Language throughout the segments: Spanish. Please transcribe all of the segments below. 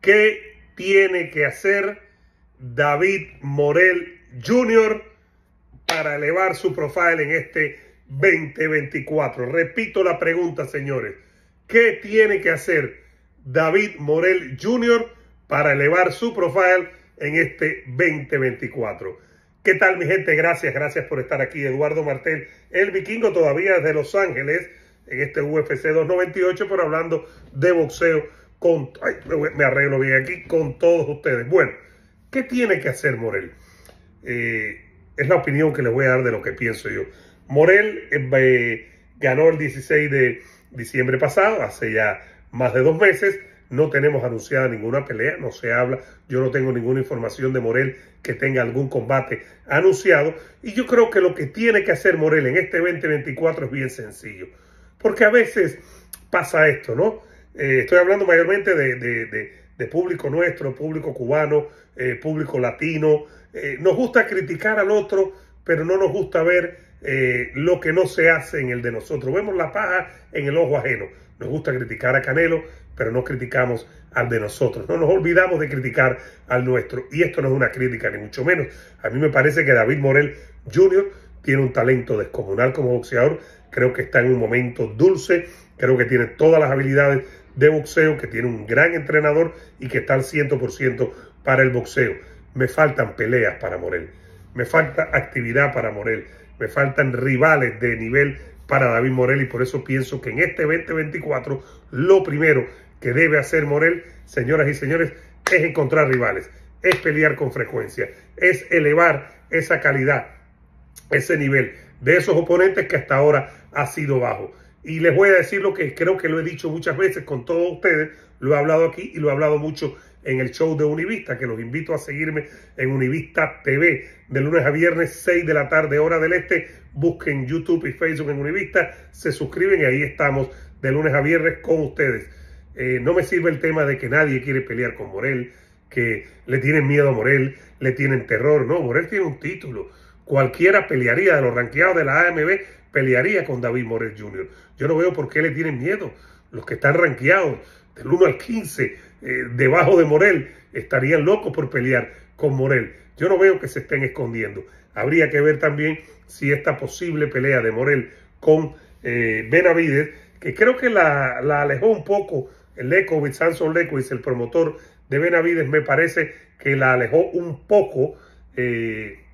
¿Qué tiene que hacer David Morel Jr. para elevar su profile en este 2024? Repito la pregunta, señores. ¿Qué tiene que hacer David Morel Jr. para elevar su profile en este 2024? ¿Qué tal mi gente? Gracias, gracias por estar aquí. Eduardo Martel, el vikingo todavía desde Los Ángeles, en este UFC 298, pero hablando de boxeo me arreglo bien aquí, con todos ustedes. Bueno, ¿qué tiene que hacer Morel? Eh, es la opinión que les voy a dar de lo que pienso yo. Morel eh, ganó el 16 de diciembre pasado, hace ya más de dos meses. No tenemos anunciada ninguna pelea, no se habla. Yo no tengo ninguna información de Morel que tenga algún combate anunciado. Y yo creo que lo que tiene que hacer Morel en este 2024 es bien sencillo. Porque a veces pasa esto, ¿no? Eh, estoy hablando mayormente de, público nuestro, público cubano, eh, público latino. Eh, nos gusta criticar al otro, pero no nos gusta ver lo que no se hace en el de nosotros. Vemos la paja en el ojo ajeno. Nos gusta criticar a Canelo, pero no criticamos al de nosotros. No nos olvidamos de criticar al nuestro. Y esto no es una crítica, ni mucho menos. A mí me parece que David Morel Jr. tiene un talento descomunal como boxeador. Creo que está en un momento dulce. Creo que tiene todas las habilidades de boxeo, que tiene un gran entrenador y que está al 100% para el boxeo. Me faltan peleas para Morel, me falta actividad para Morel, me faltan rivales de nivel para David Morel y por eso pienso que en este 2024 lo primero que debe hacer Morel, señoras y señores, es encontrar rivales, es pelear con frecuencia, es elevar esa calidad, ese nivel de esos oponentes que hasta ahora ha sido bajo. Y les voy a decir lo que creo que lo he dicho muchas veces con todos ustedes, lo he hablado aquí y lo he hablado mucho en el show de Univista, que los invito a seguirme en Univista TV, de lunes a viernes, 6 de la tarde, hora del este. Busquen YouTube y Facebook en Univista, se suscriben y ahí estamos de lunes a viernes con ustedes. Eh, no me sirve el tema de que nadie quiere pelear con Morel, que le tienen miedo a Morel, le tienen terror. No, Morel tiene un título Cualquiera pelearía de los ranqueados de la AMB, pelearía con David Morel Jr. Yo no veo por qué le tienen miedo. Los que están ranqueados del 1 al 15, eh, debajo de Morel, estarían locos por pelear con Morel. Yo no veo que se estén escondiendo. Habría que ver también si esta posible pelea de Morel con eh, Benavides, que creo que la, alejó un poco el Lekovic, Samson es el promotor de Benavides, me parece que la alejó un poco. Eh,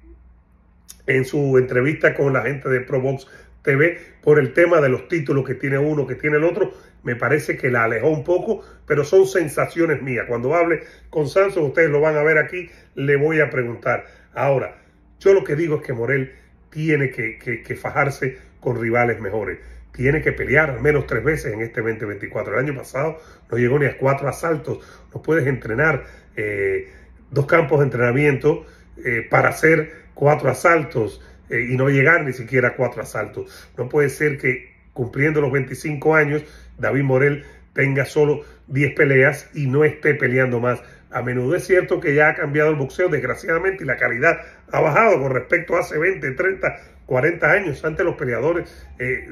en su entrevista con la gente de Provox TV por el tema de los títulos que tiene uno, que tiene el otro, me parece que la alejó un poco, pero son sensaciones mías. Cuando hable con Sanso, ustedes lo van a ver aquí, le voy a preguntar. Ahora, yo lo que digo es que Morel tiene que, fajarse con rivales mejores. Tiene que pelear al menos tres veces en este 2024. El año pasado no llegó ni a cuatro asaltos. No puedes entrenar eh, dos campos de entrenamiento eh, para hacer cuatro asaltos eh, y no llegar ni siquiera a cuatro asaltos. No puede ser que cumpliendo los 25 años, David Morel tenga solo 10 peleas y no esté peleando más. A menudo es cierto que ya ha cambiado el boxeo, desgraciadamente, y la calidad ha bajado con respecto a hace 20, 30, 40 años. Antes los peleadores eh,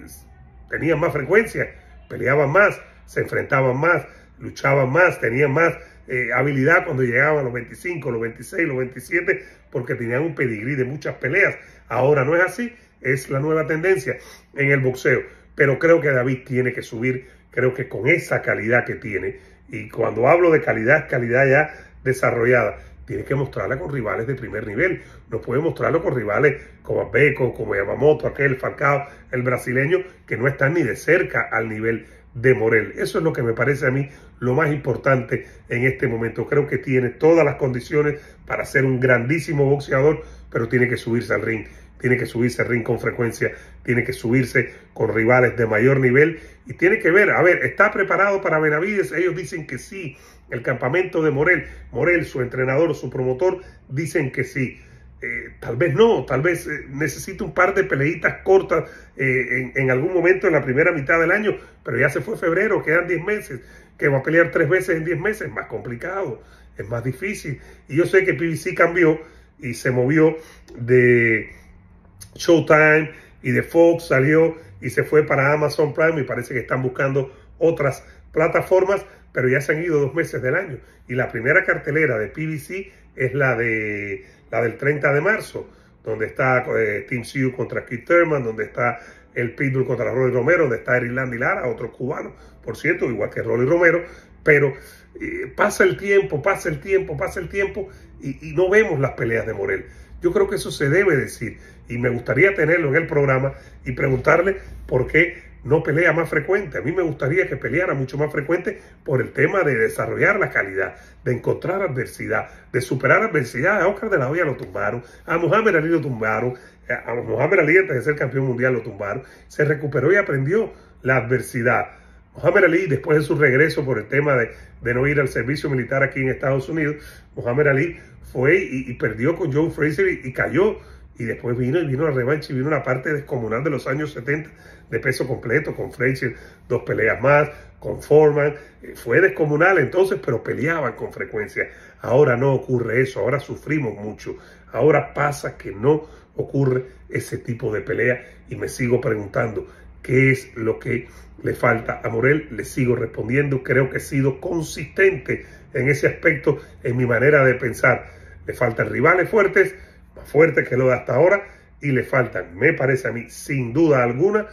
tenían más frecuencia, peleaban más, se enfrentaban más, luchaban más, tenían más eh, habilidad cuando llegaban a los 25, los 26, los 27, porque tenían un pedigrí de muchas peleas. Ahora no es así, es la nueva tendencia en el boxeo. Pero creo que David tiene que subir, creo que con esa calidad que tiene, y cuando hablo de calidad, calidad ya desarrollada, tiene que mostrarla con rivales de primer nivel. No puede mostrarlo con rivales como Beco, como Yamamoto, aquel Falcao, el brasileño, que no están ni de cerca al nivel de Morel. Eso es lo que me parece a mí lo más importante en este momento. Creo que tiene todas las condiciones para ser un grandísimo boxeador, pero tiene que subirse al ring. Tiene que subirse al ring con frecuencia, tiene que subirse con rivales de mayor nivel y tiene que ver, a ver, ¿está preparado para Benavides? Ellos dicen que sí. El campamento de Morel, Morel, su entrenador, su promotor, dicen que sí. Eh, tal vez no, tal vez eh, necesito un par de peleitas cortas eh, en, algún momento en la primera mitad del año, pero ya se fue febrero, quedan 10 meses, que va a pelear tres veces en 10 meses, más complicado, es más difícil. Y yo sé que PBC cambió y se movió de Showtime y de Fox, salió y se fue para Amazon Prime y parece que están buscando otras plataformas, pero ya se han ido dos meses del año. Y la primera cartelera de PBC es la, de, la del 30 de marzo, donde está eh, Tim contra Keith Thurman, donde está el Pitbull contra Rolly Romero, donde está y Lara, otro cubano, por cierto, igual que Rolly Romero, pero eh, pasa el tiempo, pasa el tiempo, pasa el tiempo y, y no vemos las peleas de Morel. Yo creo que eso se debe decir y me gustaría tenerlo en el programa y preguntarle por qué no pelea más frecuente. A mí me gustaría que peleara mucho más frecuente por el tema de desarrollar la calidad, de encontrar adversidad, de superar adversidad. A Oscar de la Hoya lo tumbaron, a Mohamed Ali lo tumbaron, a Mohamed Ali antes de ser campeón mundial lo tumbaron. Se recuperó y aprendió la adversidad. Mohamed Ali, después de su regreso por el tema de, no ir al servicio militar aquí en Estados Unidos, Mohamed Ali fue y, perdió con Joe Frazier y cayó y después vino y vino la revancha y vino una parte descomunal de los años 70 de peso completo, con Frazier, dos peleas más, con Foreman. Eh, fue descomunal entonces, pero peleaban con frecuencia. Ahora no ocurre eso, ahora sufrimos mucho. Ahora pasa que no ocurre ese tipo de pelea y me sigo preguntando qué es lo que le falta a Morel. Le sigo respondiendo, creo que he sido consistente en ese aspecto, en mi manera de pensar. Le faltan rivales fuertes fuerte que lo de hasta ahora y le faltan, me parece a mí, sin duda alguna,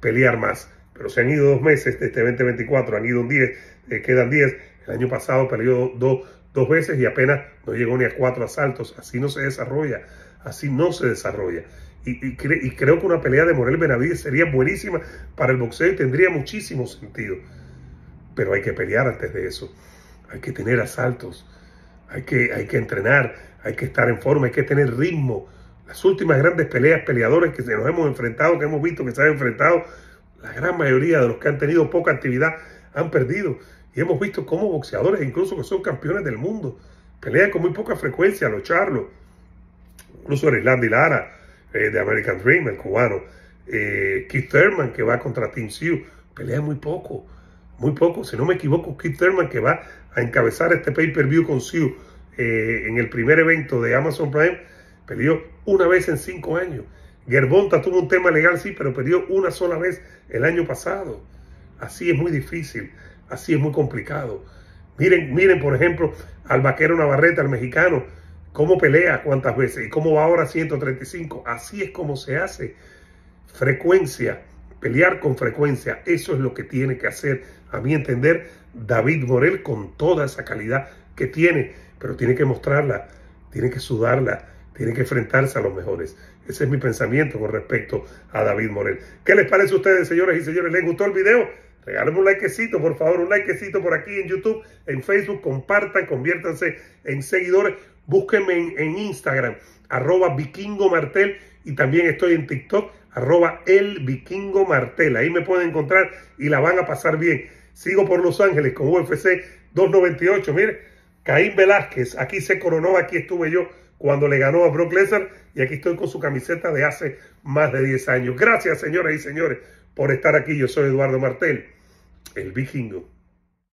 pelear más. Pero se han ido dos meses de este 2024, han ido un 10, eh, quedan 10. El año pasado perdió dos, dos veces y apenas no llegó ni a cuatro asaltos. Así no se desarrolla, así no se desarrolla. Y, y, y, creo que una pelea de Morel Benavides sería buenísima para el boxeo y tendría muchísimo sentido. Pero hay que pelear antes de eso. Hay que tener asaltos. Hay que, hay que entrenar, hay que estar en forma, hay que tener ritmo. Las últimas grandes peleas, peleadores que nos hemos enfrentado, que hemos visto que se han enfrentado, la gran mayoría de los que han tenido poca actividad han perdido. Y hemos visto cómo boxeadores, incluso que son campeones del mundo, pelean con muy poca frecuencia, los charlos. Incluso y Lara, eh, de American Dream, el cubano. Eh, Keith Thurman, que va contra Tim Sioux, pelea muy poco muy poco, si no me equivoco, Keith Thurman que va a encabezar este pay-per-view con Sue eh, en el primer evento de Amazon Prime, perdió una vez en cinco años. Gerbonta tuvo un tema legal, sí, pero perdió una sola vez el año pasado. Así es muy difícil, así es muy complicado. Miren, miren, por ejemplo, al vaquero Navarrete, al mexicano, cómo pelea cuántas veces y cómo va ahora 135. Así es como se hace. Frecuencia, pelear con frecuencia. Eso es lo que tiene que hacer, a mi entender, David Morel con toda esa calidad que tiene, pero tiene que mostrarla, tiene que sudarla, tiene que enfrentarse a los mejores. Ese es mi pensamiento con respecto a David Morel. ¿Qué les parece a ustedes, señores y señores? ¿Les gustó el video? Regálenme un likecito, por favor, un likecito por aquí en YouTube, en Facebook, compartan, conviértanse en seguidores. Búsquenme en, Instagram, arroba vikingo martel y también estoy en TikTok, arroba el vikingo martel. Ahí me pueden encontrar y la van a pasar bien. Sigo por Los Ángeles con UFC 298. Mire, Caín Velázquez, aquí se coronó, aquí estuve yo cuando le ganó a Brock Lesnar y aquí estoy con su camiseta de hace más de 10 años. Gracias, señoras y señores, por estar aquí. Yo soy Eduardo Martel, el vikingo.